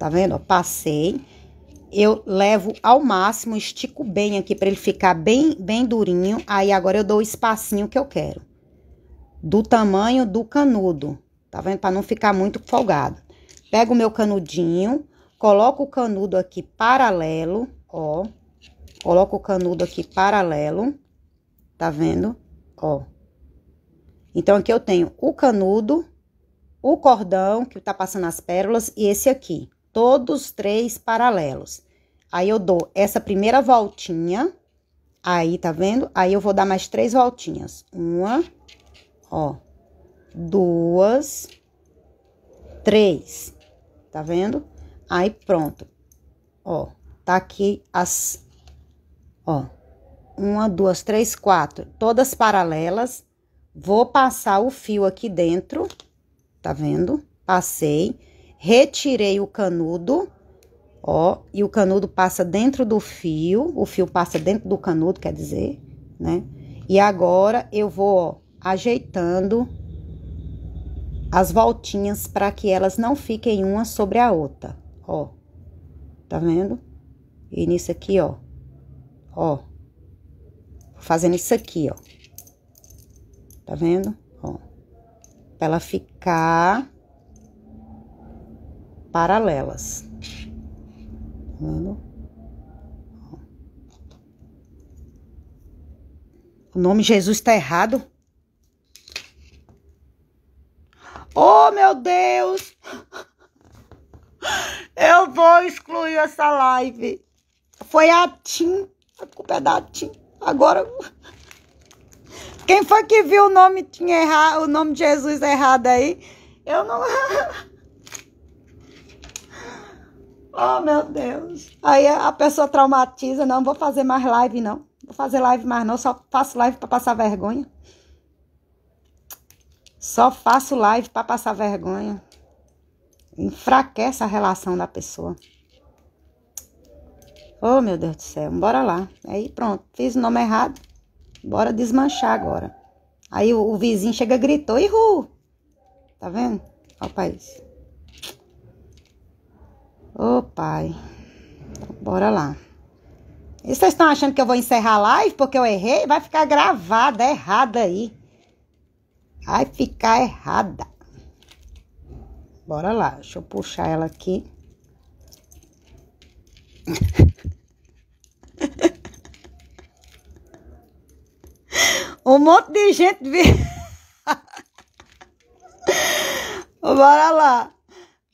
Tá vendo? passei. Eu levo ao máximo, estico bem aqui para ele ficar bem, bem durinho. Aí agora eu dou o espacinho que eu quero. Do tamanho do canudo. Tá vendo? Para não ficar muito folgado. Pego o meu canudinho, coloco o canudo aqui paralelo, ó. Coloco o canudo aqui paralelo. Tá vendo? Ó. Então, aqui eu tenho o canudo, o cordão, que tá passando as pérolas, e esse aqui todos três paralelos. Aí eu dou essa primeira voltinha, aí tá vendo? Aí eu vou dar mais três voltinhas. Uma, ó, duas, três, tá vendo? Aí pronto, ó, tá aqui as, ó, uma, duas, três, quatro, todas paralelas. Vou passar o fio aqui dentro, tá vendo? Passei retirei o canudo, ó, e o canudo passa dentro do fio, o fio passa dentro do canudo, quer dizer, né? E agora eu vou ó, ajeitando as voltinhas para que elas não fiquem uma sobre a outra, ó. Tá vendo? E nisso aqui, ó. Ó. Fazendo isso aqui, ó. Tá vendo? Ó. Pra ela ficar paralelas. Tá vendo? O nome Jesus está errado. Oh, meu Deus! Eu vou excluir essa live. Foi a Tim. A culpa é da Tim. Agora. Quem foi que viu o nome, tinha errado, o nome de Jesus errado aí? Eu não. Oh, meu Deus. Aí a pessoa traumatiza, não vou fazer mais live, não. Vou fazer live mais não, só faço live para passar vergonha. Só faço live para passar vergonha. Enfraquece a relação da pessoa. Oh, meu Deus do céu, bora lá. Aí pronto, fiz o nome errado. Bora desmanchar agora. Aí o, o vizinho chega e gritou, e Tá vendo? Olha o país. Ô oh, pai, bora lá. E vocês estão achando que eu vou encerrar a live porque eu errei? Vai ficar gravada errada aí. Vai ficar errada. Bora lá, deixa eu puxar ela aqui. um monte de gente. Bora lá.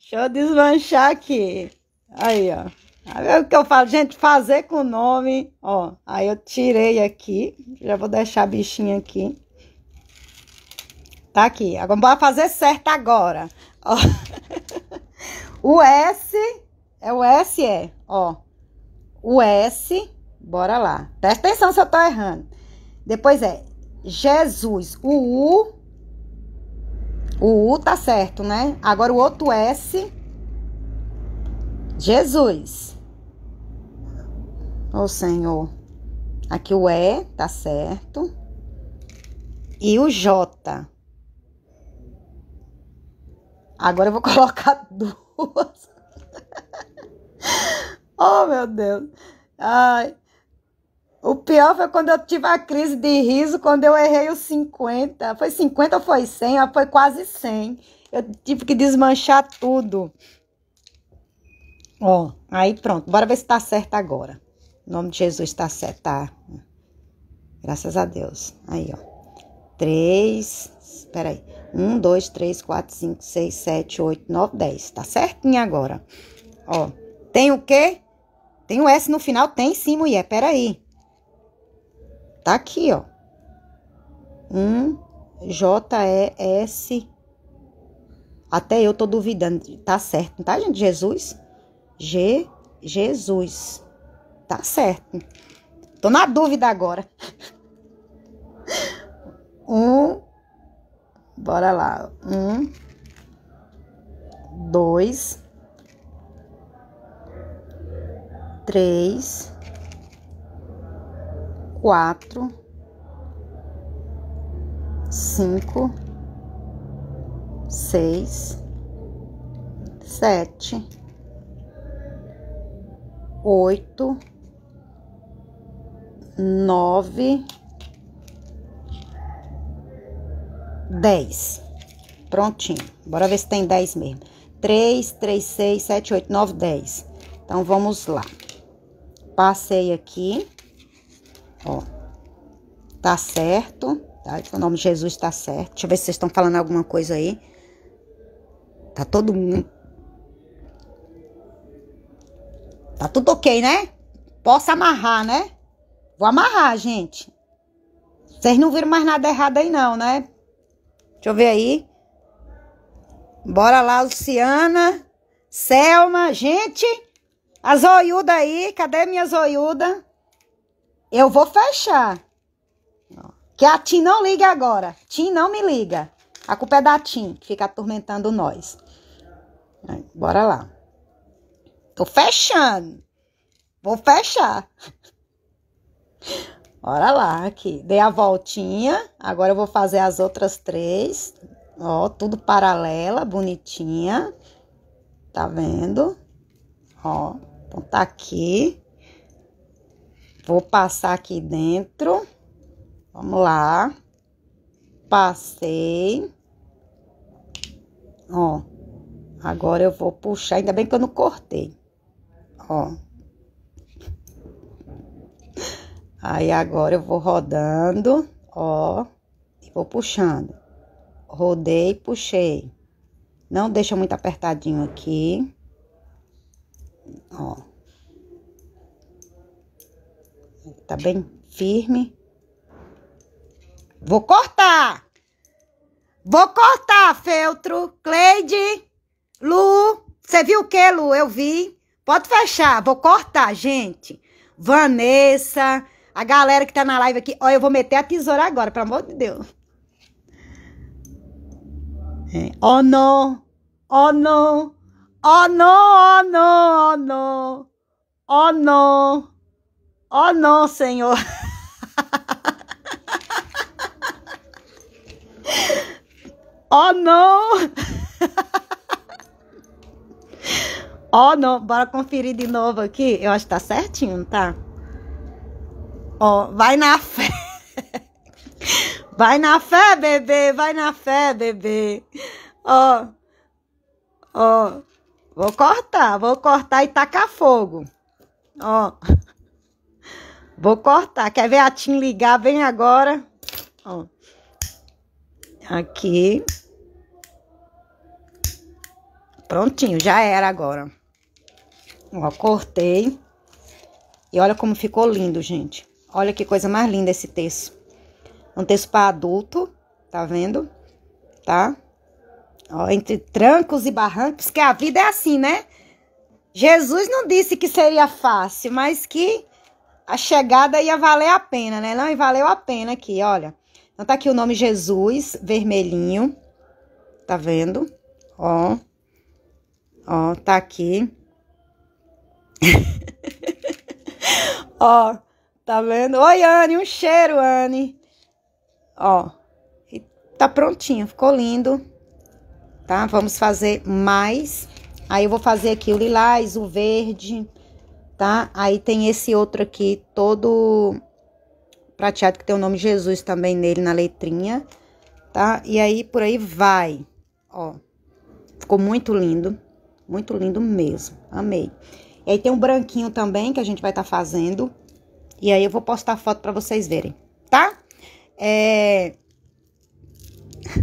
Deixa eu desmanchar aqui. Aí, ó. Aí o que eu falo, gente, fazer com o nome, ó. Aí eu tirei aqui, já vou deixar a bichinha aqui. Tá aqui. Agora bora fazer certo agora. Ó. O S é o S é, ó. O S, bora lá. Presta atenção se eu tô errando. Depois é Jesus, o U o U tá certo, né? Agora o outro S. Jesus. Ô oh, Senhor. Aqui o E tá certo. E o J. Agora eu vou colocar duas. oh, meu Deus. Ai. O pior foi quando eu tive a crise de riso, quando eu errei os 50. Foi 50 ou foi 100? Ah, foi quase 100. Eu tive que desmanchar tudo. Ó, aí pronto. Bora ver se tá certo agora. Em nome de Jesus tá certo, tá? Graças a Deus. Aí, ó. Três. espera aí. 1, 2, 3, 4, 5, 6, 7, 8, 9, 10. Tá certinho agora. Ó, tem o quê? Tem o S no final? Tem sim, mulher. Pera aí. Tá aqui, ó. Um J-E-S. Até eu tô duvidando. Tá certo, tá, gente? Jesus. G. Jesus. Tá certo. Tô na dúvida agora. Um. Bora lá. Um. Dois. Três quatro, cinco, seis, sete, oito, nove, dez. Prontinho. Bora ver se tem dez mesmo. Três, três, seis, sete, oito, nove, dez. Então, vamos lá. Passei aqui. Ó. Tá certo, tá? O nome de Jesus tá certo. Deixa eu ver se vocês estão falando alguma coisa aí. Tá todo mundo. Tá tudo ok, né? Posso amarrar, né? Vou amarrar, gente. Vocês não viram mais nada errado aí, não, né? Deixa eu ver aí. Bora lá, Luciana. Selma, gente. A zoiuda aí. Cadê minha zoiuda? Eu vou fechar. Que a Tim não ligue agora. Tim não me liga. A culpa é da Tim, que fica atormentando nós. Aí, bora lá. Tô fechando. Vou fechar. Bora lá, aqui. Dei a voltinha. Agora eu vou fazer as outras três. Ó, tudo paralela, bonitinha. Tá vendo? Ó, então tá aqui. Vou passar aqui dentro. Vamos lá. Passei. Ó. Agora eu vou puxar. Ainda bem que eu não cortei. Ó. Aí agora eu vou rodando. Ó. E vou puxando. Rodei, puxei. Não deixa muito apertadinho aqui. Ó. tá bem firme. Vou cortar! Vou cortar, feltro, Cleide, Lu. Você viu o que, Lu? Eu vi. Pode fechar, vou cortar, gente. Vanessa, a galera que tá na live aqui. Ó, eu vou meter a tesoura agora, pelo amor de Deus. É. Oh, não. Oh, não. Oh, não, oh, não, oh, não. Oh, não. Oh, não, Senhor. oh, não. oh, não. Bora conferir de novo aqui. Eu acho que tá certinho, tá? Ó, oh, vai na fé. Vai na fé, bebê. Vai na fé, bebê. Ó. Oh. Ó. Oh. Vou cortar. Vou cortar e tacar fogo. Ó. Oh. Vou cortar. Quer ver a Tim ligar? Vem agora. Ó. Aqui. Prontinho, já era agora. Ó, cortei. E olha como ficou lindo, gente. Olha que coisa mais linda esse texto. Um texto para adulto, tá vendo? Tá? Ó, entre trancos e barrancos, que a vida é assim, né? Jesus não disse que seria fácil, mas que a chegada ia valer a pena, né? Não, e valeu a pena aqui, olha. Então tá aqui o nome Jesus, vermelhinho. Tá vendo? Ó. Ó, tá aqui. Ó, tá vendo? Oi, Anne, um cheiro, Anne. Ó. E tá prontinho, ficou lindo. Tá? Vamos fazer mais. Aí eu vou fazer aqui o lilás, o verde tá? Aí tem esse outro aqui, todo prateado, que tem o nome Jesus também nele, na letrinha, tá? E aí, por aí vai, ó. Ficou muito lindo, muito lindo mesmo, amei. E aí tem um branquinho também, que a gente vai estar tá fazendo. E aí eu vou postar a foto pra vocês verem, tá? É...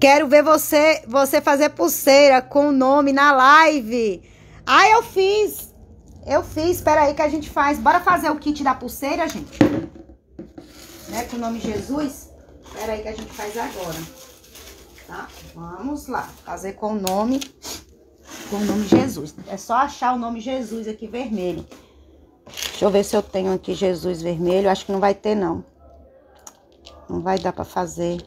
Quero ver você, você fazer pulseira com o nome na live. Ah, eu fiz! Eu fiz, espera aí que a gente faz. Bora fazer o kit da pulseira, gente? Né, com o nome Jesus. Espera aí que a gente faz agora. Tá? Vamos lá. Fazer com o nome... Com o nome Jesus. É só achar o nome Jesus aqui vermelho. Deixa eu ver se eu tenho aqui Jesus vermelho. Acho que não vai ter, não. Não vai dar pra fazer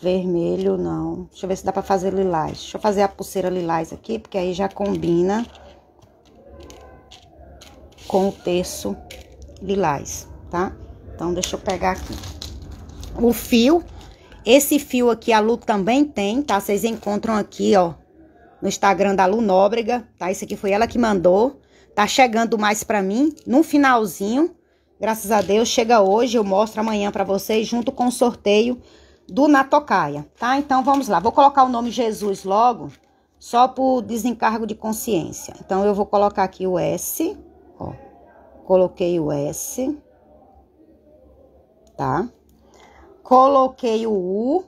vermelho, não. Deixa eu ver se dá pra fazer lilás. Deixa eu fazer a pulseira lilás aqui, porque aí já combina com o terço lilás, tá? Então, deixa eu pegar aqui. O fio, esse fio aqui a Lu também tem, tá? Vocês encontram aqui, ó, no Instagram da Lu Nóbrega, tá? Isso aqui foi ela que mandou. Tá chegando mais pra mim, no finalzinho, graças a Deus, chega hoje, eu mostro amanhã pra vocês, junto com o sorteio do Natocaia, tá? Então, vamos lá. Vou colocar o nome Jesus logo, só por desencargo de consciência. Então, eu vou colocar aqui o S Coloquei o S, tá? Coloquei o U,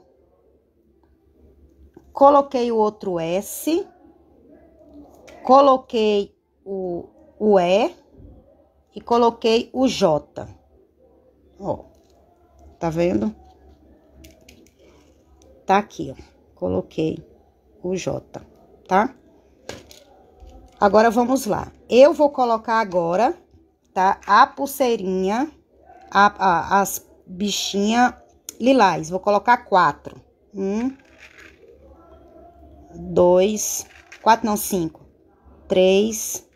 coloquei o outro S, coloquei o, o E e coloquei o J. Ó, tá vendo? Tá aqui, ó. Coloquei o J, tá? Agora vamos lá. Eu vou colocar agora tá? A pulseirinha, a, a, as bichinhas lilás. Vou colocar quatro. Um, dois, quatro não, cinco. Três,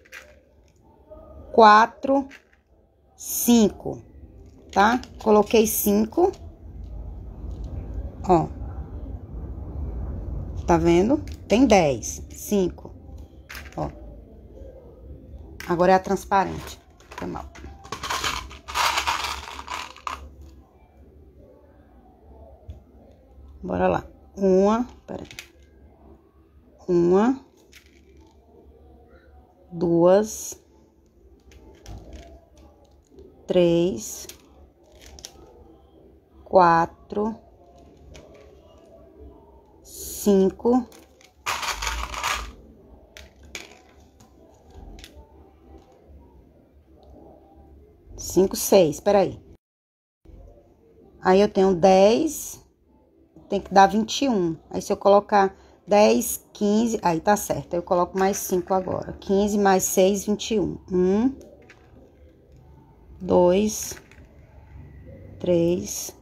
quatro, cinco, tá? Coloquei cinco. Ó. Tá vendo? Tem dez. Cinco. Ó. Agora é a transparente canal. Bora lá. Uma, peraí. Uma, duas, três, quatro, cinco. 5, 6, peraí. Aí eu tenho 10, tem que dar 21. Aí se eu colocar 10, 15, aí tá certo. Eu coloco mais 5 agora. 15 mais 6, 21. 1, 2, 3,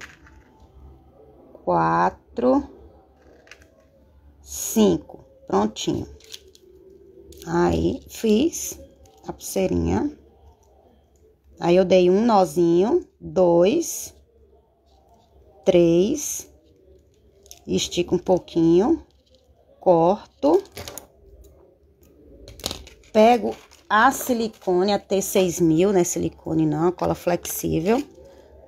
4, 5. Prontinho. Aí, fiz a pulseirinha. Aí, eu dei um nozinho, dois, três, estico um pouquinho, corto, pego a silicone, a T6000, né, silicone não, cola flexível,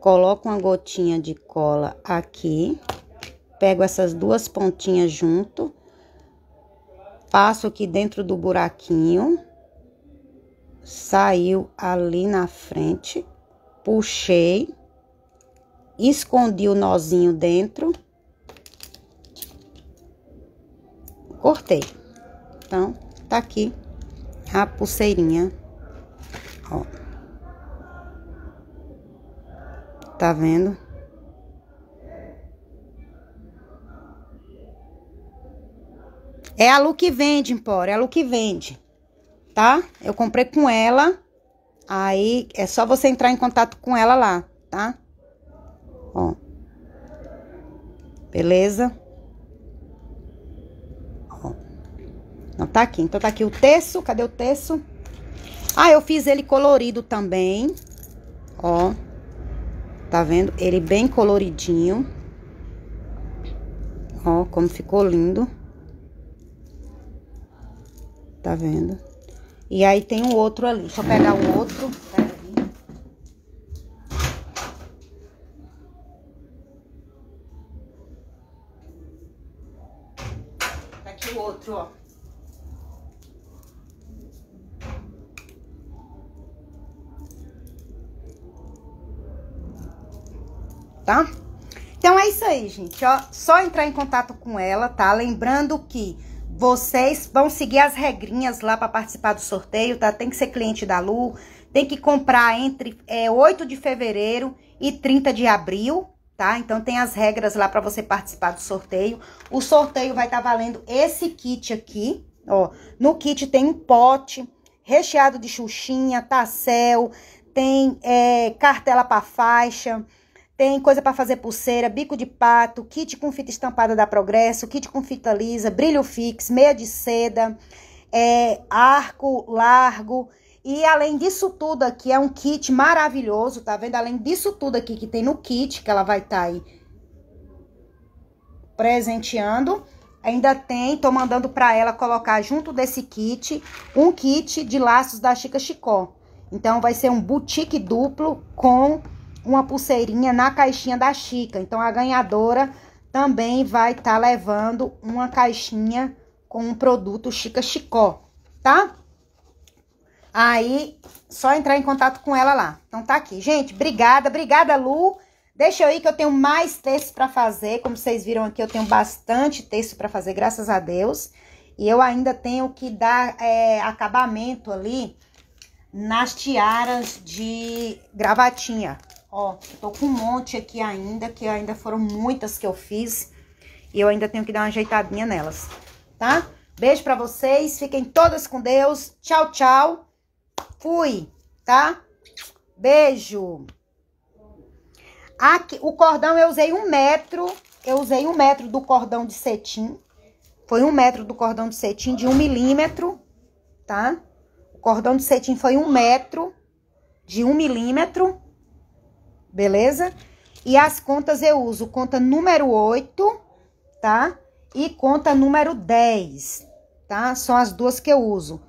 coloco uma gotinha de cola aqui, pego essas duas pontinhas junto, passo aqui dentro do buraquinho, saiu ali na frente, puxei, escondi o nozinho dentro, cortei. Então, tá aqui a pulseirinha, ó. Tá vendo? É a Lu que vende, Empório, é a Lu que vende tá? Eu comprei com ela. Aí é só você entrar em contato com ela lá, tá? Ó. Beleza? Ó. Não tá aqui. Então tá aqui o terço. Cadê o terço? Ah, eu fiz ele colorido também. Ó. Tá vendo? Ele bem coloridinho. Ó, como ficou lindo. Tá vendo? E aí tem um outro ali. Deixa eu pegar o outro. Tá aqui o outro, ó. Tá? Então é isso aí, gente, ó. Só entrar em contato com ela, tá? Lembrando que vocês vão seguir as regrinhas lá para participar do sorteio, tá? Tem que ser cliente da Lu, tem que comprar entre é, 8 de fevereiro e 30 de abril, tá? Então tem as regras lá para você participar do sorteio. O sorteio vai estar tá valendo esse kit aqui, ó. No kit tem um pote recheado de xuxinha, tassel, tem é, cartela para faixa, tem coisa para fazer pulseira, bico de pato, kit com fita estampada da Progresso, kit com fita lisa, brilho fix, meia de seda, é, arco largo. E além disso tudo aqui, é um kit maravilhoso, tá vendo? Além disso tudo aqui que tem no kit, que ela vai estar tá aí presenteando. Ainda tem, tô mandando para ela colocar junto desse kit, um kit de laços da Chica Chicó. Então, vai ser um boutique duplo com uma pulseirinha na caixinha da Chica. Então, a ganhadora também vai estar tá levando uma caixinha com um produto Chica Chicó, tá? Aí, só entrar em contato com ela lá. Então, tá aqui. Gente, obrigada. Obrigada, Lu. Deixa eu ir que eu tenho mais textos para fazer. Como vocês viram aqui, eu tenho bastante texto para fazer, graças a Deus. E eu ainda tenho que dar é, acabamento ali nas tiaras de gravatinha, Ó, tô com um monte aqui ainda, que ainda foram muitas que eu fiz. E eu ainda tenho que dar uma ajeitadinha nelas, tá? Beijo pra vocês, fiquem todas com Deus. Tchau, tchau. Fui, tá? Beijo. Aqui, o cordão eu usei um metro, eu usei um metro do cordão de cetim. Foi um metro do cordão de cetim de um milímetro, tá? O cordão de cetim foi um metro de um milímetro beleza? E as contas eu uso conta número 8, tá? E conta número 10, tá? São as duas que eu uso.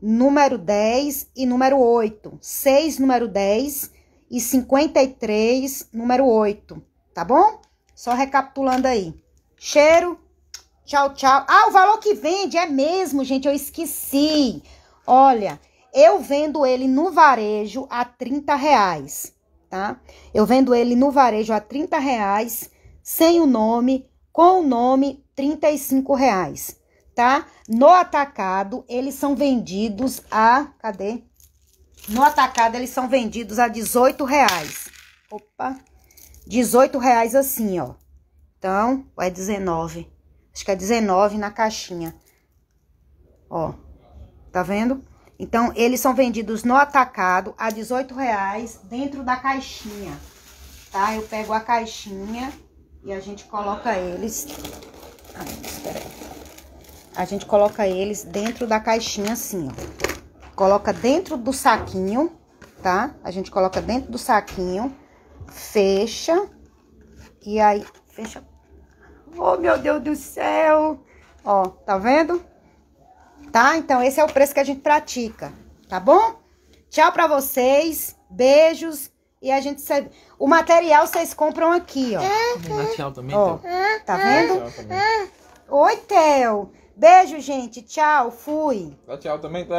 Número 10 e número 8. 6, número 10 e 53, número 8, tá bom? Só recapitulando aí. Cheiro, tchau, tchau. Ah, o valor que vende é mesmo, gente, eu esqueci. Olha, eu vendo ele no varejo a 30 reais tá? Eu vendo ele no varejo a 30 reais, sem o nome, com o nome, 35 reais, tá? No atacado, eles são vendidos a... Cadê? No atacado, eles são vendidos a 18 reais. Opa! 18 reais assim, ó. Então, é 19. Acho que é 19 na caixinha. Ó, tá vendo? Então, eles são vendidos no atacado a R$18,00 dentro da caixinha, tá? Eu pego a caixinha e a gente coloca eles... Ai, espera aí. A gente coloca eles dentro da caixinha assim, ó. Coloca dentro do saquinho, tá? A gente coloca dentro do saquinho, fecha e aí... Fecha... Oh, meu Deus do céu! Ó, tá vendo? tá? Então, esse é o preço que a gente pratica, tá bom? Tchau pra vocês, beijos. E a gente... O material vocês compram aqui, ó. Na é, tchau é. também, ó, é, Tá vendo? Oi, Theo. Beijo, gente. Tchau, fui. Dá tchau também, Theo.